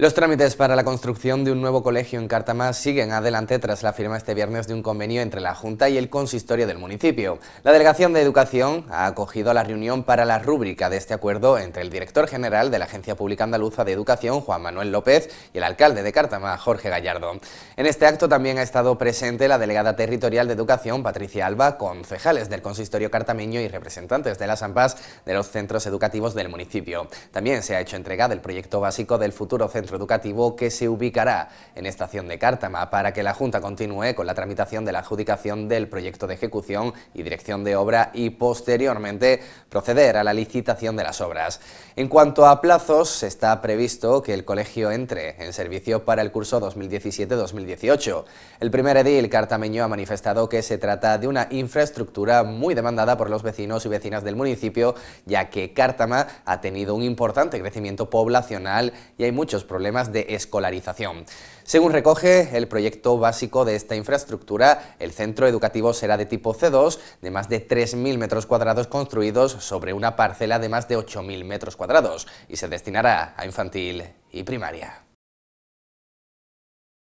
Los trámites para la construcción de un nuevo colegio en Cártama siguen adelante tras la firma este viernes de un convenio entre la Junta y el consistorio del municipio. La Delegación de Educación ha acogido la reunión para la rúbrica de este acuerdo entre el director general de la Agencia Pública Andaluza de Educación, Juan Manuel López, y el alcalde de Cártama, Jorge Gallardo. En este acto también ha estado presente la delegada territorial de Educación, Patricia Alba, concejales del consistorio cartameño y representantes de las AMPAs de los centros educativos del municipio. También se ha hecho entrega del proyecto básico del futuro centro educativo que se ubicará en Estación de Cártama para que la Junta continúe con la tramitación de la adjudicación del proyecto de ejecución y dirección de obra y posteriormente proceder a la licitación de las obras. En cuanto a plazos, está previsto que el colegio entre en servicio para el curso 2017-2018. El primer edil cartameño ha manifestado que se trata de una infraestructura muy demandada por los vecinos y vecinas del municipio, ya que Cártama ha tenido un importante crecimiento poblacional y hay muchos problemas de escolarización. Según recoge el proyecto básico de esta infraestructura, el centro educativo será de tipo C2, de más de 3.000 metros cuadrados construidos sobre una parcela de más de 8.000 metros cuadrados, y se destinará a infantil y primaria.